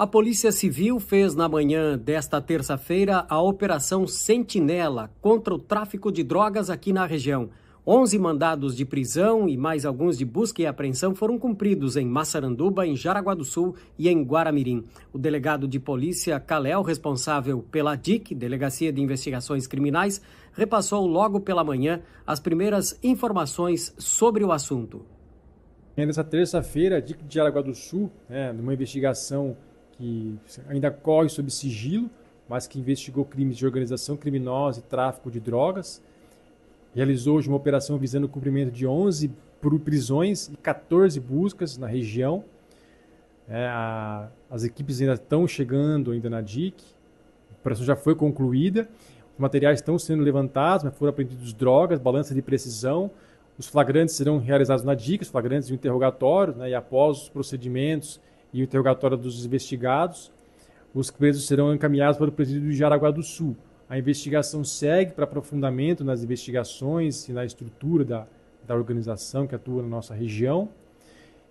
A Polícia Civil fez na manhã desta terça-feira a Operação Sentinela contra o tráfico de drogas aqui na região. 11 mandados de prisão e mais alguns de busca e apreensão foram cumpridos em Massaranduba, em Jaraguá do Sul e em Guaramirim. O delegado de polícia Calel, responsável pela DIC, Delegacia de Investigações Criminais, repassou logo pela manhã as primeiras informações sobre o assunto. Nessa terça-feira, a DIC de Jaraguá do Sul, né, numa investigação que ainda corre sob sigilo, mas que investigou crimes de organização criminosa e tráfico de drogas. Realizou hoje uma operação visando o cumprimento de 11 prisões e 14 buscas na região. É, a, as equipes ainda estão chegando ainda na DIC. A operação já foi concluída. Os materiais estão sendo levantados, mas foram apreendidos drogas, balança de precisão. Os flagrantes serão realizados na DIC, os flagrantes e o interrogatório, né, e após os procedimentos e o interrogatório dos investigados. Os presos serão encaminhados para o presídio de Jaraguá do Sul. A investigação segue para aprofundamento nas investigações e na estrutura da, da organização que atua na nossa região.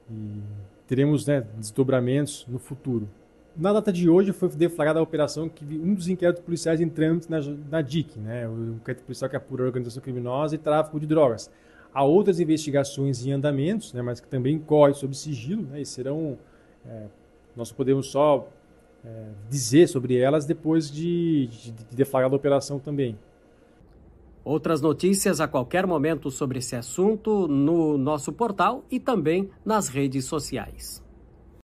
E teremos né, desdobramentos no futuro. Na data de hoje foi deflagrada a operação que um dos inquéritos policiais em trâmite na, na DIC, né, o inquérito policial que é apura organização criminosa e tráfico de drogas. Há outras investigações em andamento, né, mas que também correm sob sigilo né, e serão é, nós podemos só é, dizer sobre elas depois de, de, de deflagrada a operação também. Outras notícias a qualquer momento sobre esse assunto no nosso portal e também nas redes sociais.